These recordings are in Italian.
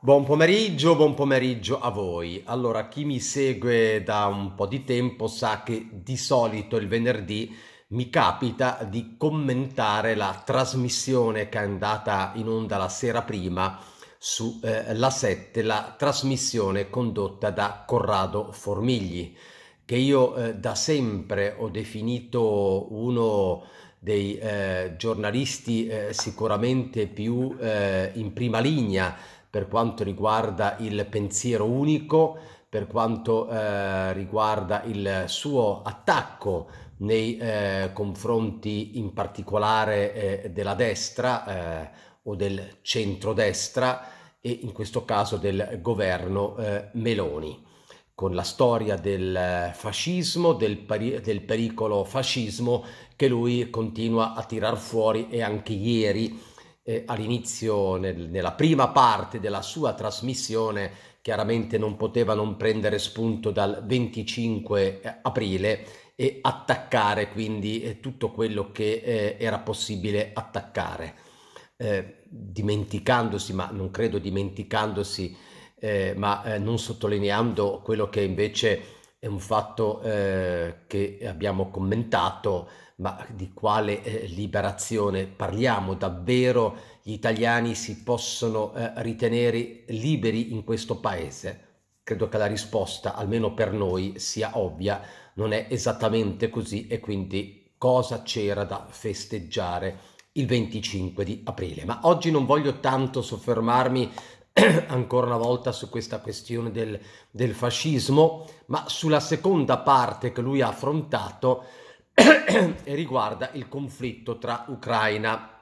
Buon pomeriggio, buon pomeriggio a voi. Allora, chi mi segue da un po' di tempo sa che di solito il venerdì mi capita di commentare la trasmissione che è andata in onda la sera prima su eh, La 7, la trasmissione condotta da Corrado Formigli, che io eh, da sempre ho definito uno dei eh, giornalisti eh, sicuramente più eh, in prima linea per quanto riguarda il pensiero unico, per quanto eh, riguarda il suo attacco nei eh, confronti in particolare eh, della destra eh, o del centrodestra e in questo caso del governo eh, Meloni con la storia del eh, fascismo, del, peri- del, pericolo fascismo che lui continua a tirar fuori e anche ieri eh, all'inizio, nel, nella prima parte della sua trasmissione, chiaramente non poteva non prendere spunto dal 25 eh, aprile e attaccare quindi eh, tutto quello che eh, era possibile attaccare, eh, dimenticandosi, ma non credo dimenticandosi, eh, ma non sottolineando quello che invece è un fatto eh, che abbiamo commentato, ma di quale eh, liberazione parliamo? Davvero gli italiani si possono eh, ritenere liberi in questo paese? Credo che la risposta, almeno per noi, sia ovvia, non è esattamente così e quindi cosa c'era da festeggiare? il 25 di aprile. Ma oggi non voglio tanto soffermarmi ancora una volta su questa questione del, del fascismo, ma sulla seconda parte che lui ha affrontato e riguarda il conflitto tra Ucraina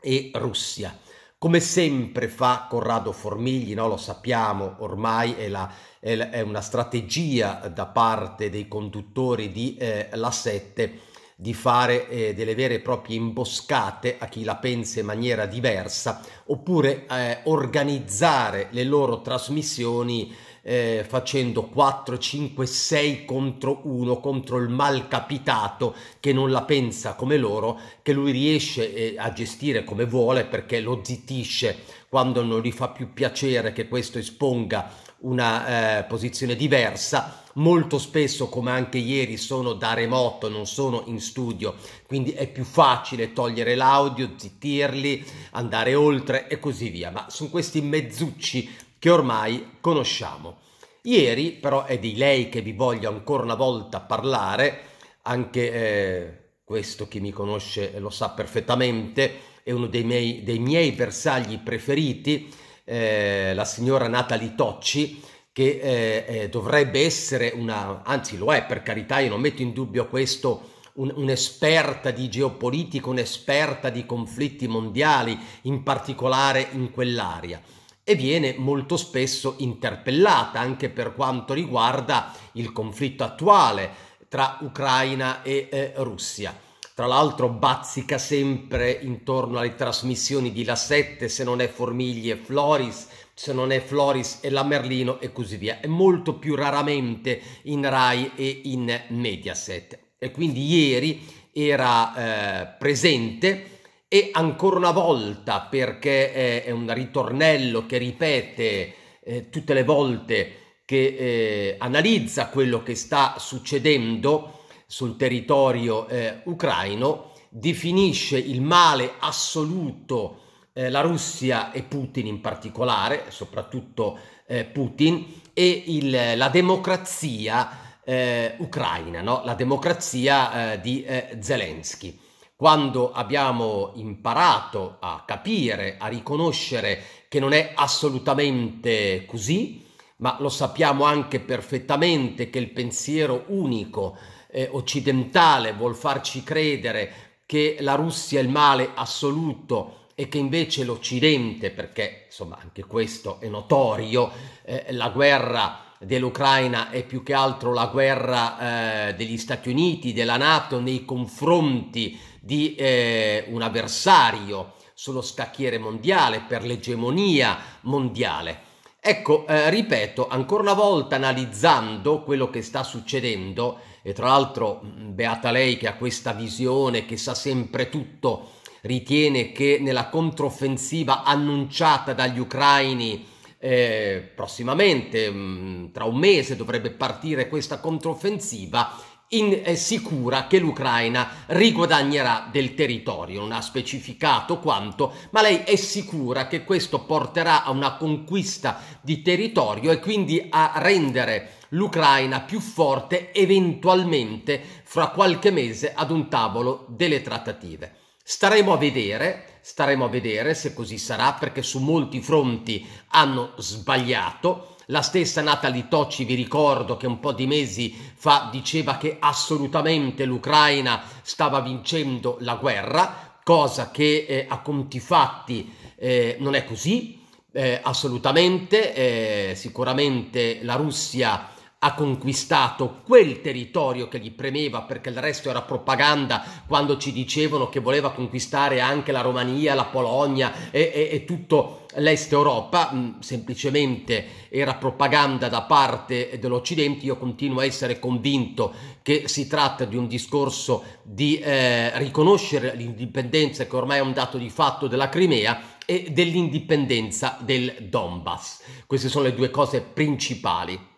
e Russia. Come sempre fa Corrado Formigli, no? lo sappiamo ormai, è, la, è, la, è, una strategia da parte dei conduttori di eh, La 7 di fare eh, delle vere e proprie imboscate a chi la pensa in maniera diversa, oppure eh, organizzare le loro trasmissioni eh, facendo 4, 5, 6 contro 1 contro il malcapitato che non la pensa come loro, che lui riesce eh, a gestire come vuole perché lo zittisce quando non gli fa più piacere che questo esponga una eh, posizione diversa. Molto spesso, come anche ieri, sono da remoto, non sono in studio, quindi è più facile togliere l'audio, zittirli, andare oltre e così via. Ma sono questi mezzucci che ormai conosciamo. Ieri però è di lei che vi voglio ancora una volta parlare, anche eh, questo chi mi conosce lo sa perfettamente, è uno dei miei, dei miei bersagli preferiti, eh, la signora Natalie Tocci, che eh, eh, dovrebbe essere una, anzi lo è per carità, io non metto in dubbio questo, un, un'esperta di geopolitica, un'esperta di conflitti mondiali, in particolare in quell'area e viene molto spesso interpellata anche per quanto riguarda il conflitto attuale tra Ucraina e eh, Russia. Tra l'altro bazzica sempre intorno alle trasmissioni di La 7, se non è Formigli e Floris, se non è Floris e la Merlino e così via, e molto più raramente in Rai e in Mediaset. E quindi ieri era eh, presente e ancora una volta perché è, un ritornello che ripete eh, tutte le volte che eh, analizza quello che sta succedendo sul territorio eh, ucraino, definisce il male assoluto eh, la Russia e Putin in particolare, soprattutto eh, Putin, e il, la democrazia eh, ucraina, no? la democrazia di Zelensky quando abbiamo imparato a capire, a riconoscere che non è assolutamente così, ma lo sappiamo anche perfettamente che il pensiero unico eh, occidentale vuol farci credere che la Russia è il male assoluto e che invece l'Occidente, perché insomma anche questo è notorio, eh, la guerra dell'Ucraina è più che altro la guerra eh, degli Stati Uniti, della Nato nei confronti di eh, un avversario sullo scacchiere mondiale, per l'egemonia mondiale. Ecco, eh, ripeto, ancora una volta analizzando quello che sta succedendo, e tra l'altro mm, beata lei che ha questa visione, che sa sempre tutto, ritiene che nella controffensiva annunciata dagli ucraini eh, prossimamente, mh, mm, tra un mese dovrebbe partire questa controffensiva, in, è eh, sicura che l'Ucraina riguadagnerà del territorio, non ha specificato quanto, ma lei è sicura che questo porterà a una conquista di territorio e quindi a rendere l'Ucraina più forte eventualmente fra qualche mese ad un tavolo delle trattative. Staremo a vedere, staremo a vedere se così sarà perché su molti fronti hanno sbagliato la stessa Natalie Tocci, vi ricordo che un po' di mesi fa diceva che assolutamente l'Ucraina stava vincendo la guerra, cosa che eh, a conti fatti eh, non è così, eh, assolutamente, eh, sicuramente la Russia ha conquistato quel territorio che gli premeva perché il resto era propaganda quando ci dicevano che voleva conquistare anche la Romania, la Polonia e, e, e tutto l'Est Europa, mm, semplicemente era propaganda da parte dell'Occidente, io continuo a essere convinto che si tratta di un discorso di eh, riconoscere l'indipendenza che ormai è un dato di fatto della Crimea e dell'indipendenza del Donbass. Queste sono le due cose principali.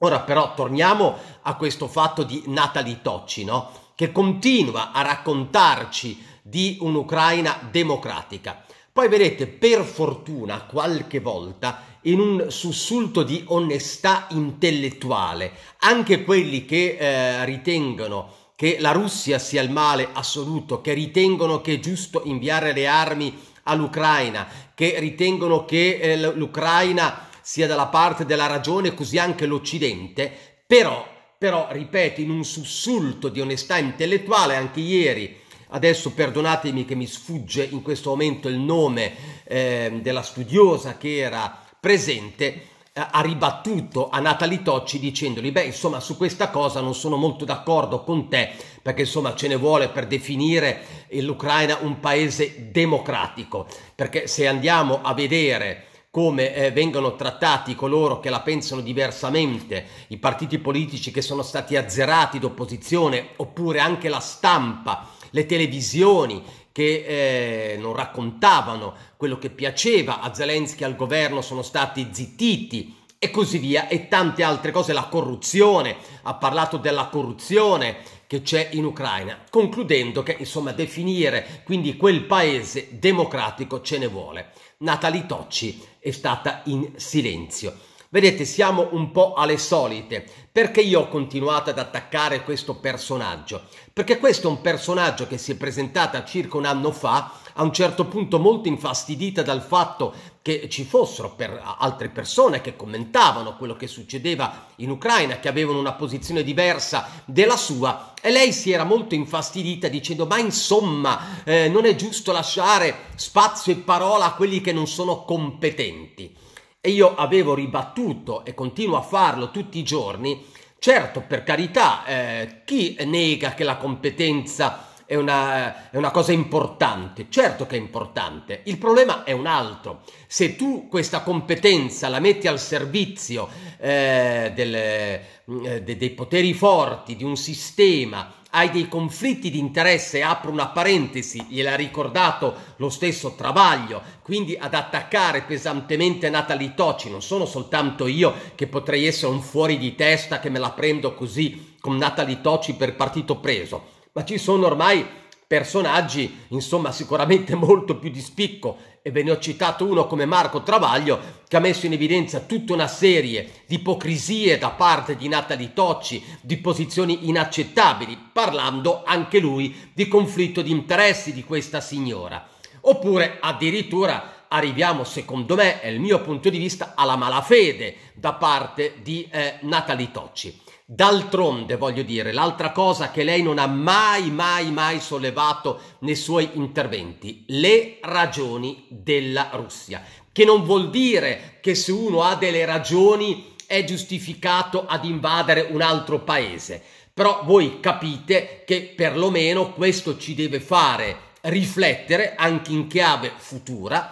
Ora però torniamo a questo fatto di Natalie Tocci, no? che continua a raccontarci di un'Ucraina democratica. Poi vedete, per fortuna, qualche volta, in un sussulto di onestà intellettuale, anche quelli che eh, ritengono che la Russia sia il male assoluto, che ritengono che è giusto inviare le armi all'Ucraina, che ritengono che eh, l'Ucraina sia dalla parte della ragione così anche l'Occidente, però, però, ripeto, in un sussulto di onestà intellettuale, anche ieri, adesso perdonatemi che mi sfugge in questo momento il nome eh, della studiosa che era presente, eh, ha ribattuto a Natali Tocci dicendogli beh insomma su questa cosa non sono molto d'accordo con te perché insomma ce ne vuole per definire l'Ucraina un paese democratico perché se andiamo a vedere come eh, vengono trattati coloro che la pensano diversamente, i partiti politici che sono stati azzerati d'opposizione, oppure anche la stampa, le televisioni che eh, non raccontavano quello che piaceva a Zelensky al governo sono stati zittiti e così via e tante altre cose, la corruzione, ha parlato della corruzione che c'è in Ucraina, concludendo che insomma definire quindi quel paese democratico ce ne vuole. Natali Tocci è stata in silenzio. Vedete, siamo un po' alle solite, perché io ho continuato ad attaccare questo personaggio? Perché questo è un personaggio che si è presentata circa un anno fa, a un certo punto molto infastidita dal fatto che ci fossero per altre persone che commentavano quello che succedeva in Ucraina, che avevano una posizione diversa della sua, e lei si era molto infastidita dicendo ma insomma eh, non è giusto lasciare spazio e parola a quelli che non sono competenti e io avevo ribattuto e continuo a farlo tutti i giorni, certo per carità eh, chi nega che la competenza è una, eh, è una, cosa importante, certo che è importante, il problema è un altro, se tu questa competenza la metti al servizio eh, delle, mm, eh, de, dei poteri forti di un sistema, hai dei conflitti di interesse, apro una parentesi, gliel'ha ricordato lo stesso Travaglio, quindi ad attaccare pesantemente Natalie Tocci, non sono soltanto io che potrei essere un fuori di testa che me la prendo così con Natalie Tocci per partito preso, ma ci sono ormai personaggi, insomma, sicuramente molto più di spicco e ve ne ho citato uno come Marco Travaglio che ha messo in evidenza tutta una serie di ipocrisie da parte di Natali Tocci, di posizioni inaccettabili, parlando anche lui di conflitto di interessi di questa signora. Oppure addirittura arriviamo, secondo me, è il mio punto di vista, alla malafede da parte di eh, Natali Tocci. D'altronde, voglio dire, l'altra cosa che lei non ha mai, mai, mai sollevato nei suoi interventi, le ragioni della Russia, che non vuol dire che se uno ha delle ragioni è giustificato ad invadere un altro paese, però voi capite che perlomeno questo ci deve fare riflettere anche in chiave futura,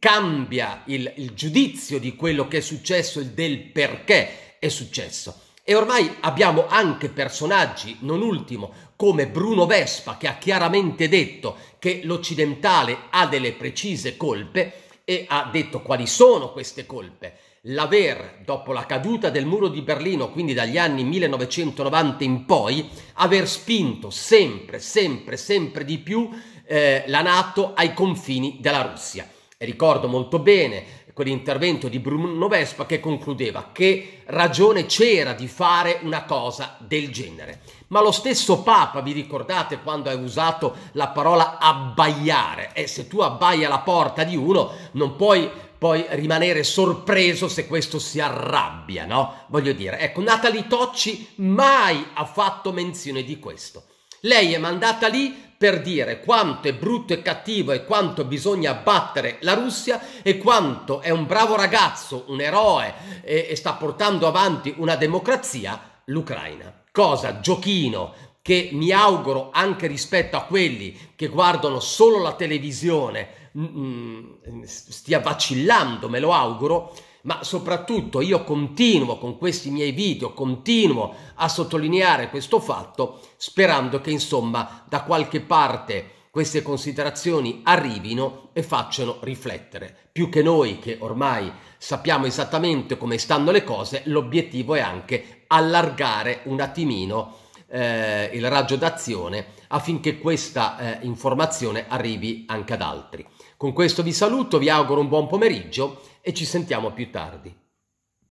cambia il, il giudizio di quello che è successo e del perché è successo. E ormai abbiamo anche personaggi, non ultimo, come Bruno Vespa, che ha chiaramente detto che l'occidentale ha delle precise colpe e ha detto quali sono queste colpe. L'aver, dopo la caduta del muro di Berlino, quindi dagli anni 1990 in poi, aver spinto sempre, sempre, sempre di più eh, la Nato ai confini della Russia. E ricordo molto bene quell'intervento di Bruno Vespa che concludeva che ragione c'era di fare una cosa del genere. Ma lo stesso Papa, vi ricordate quando ha usato la parola abbaiare? E se tu abbaia alla porta di uno non puoi poi rimanere sorpreso se questo si arrabbia, no? Voglio dire, ecco, Natali Tocci mai ha fatto menzione di questo. Lei è mandata lì per dire quanto è brutto e cattivo e quanto bisogna battere la Russia e quanto è un bravo ragazzo, un eroe e, e sta portando avanti una democrazia l'Ucraina. Cosa? Giochino che mi auguro anche rispetto a quelli che guardano solo la televisione mh, mm, mm, stia vacillando, me lo auguro, ma soprattutto io continuo con questi miei video, continuo a sottolineare questo fatto sperando che insomma da qualche parte queste considerazioni arrivino e facciano riflettere. Più che noi che ormai sappiamo esattamente come stanno le cose, l'obiettivo è anche allargare un attimino eh, il raggio d'azione affinché questa eh, informazione arrivi anche ad altri. Con questo vi saluto, vi auguro un buon pomeriggio e ci sentiamo più tardi.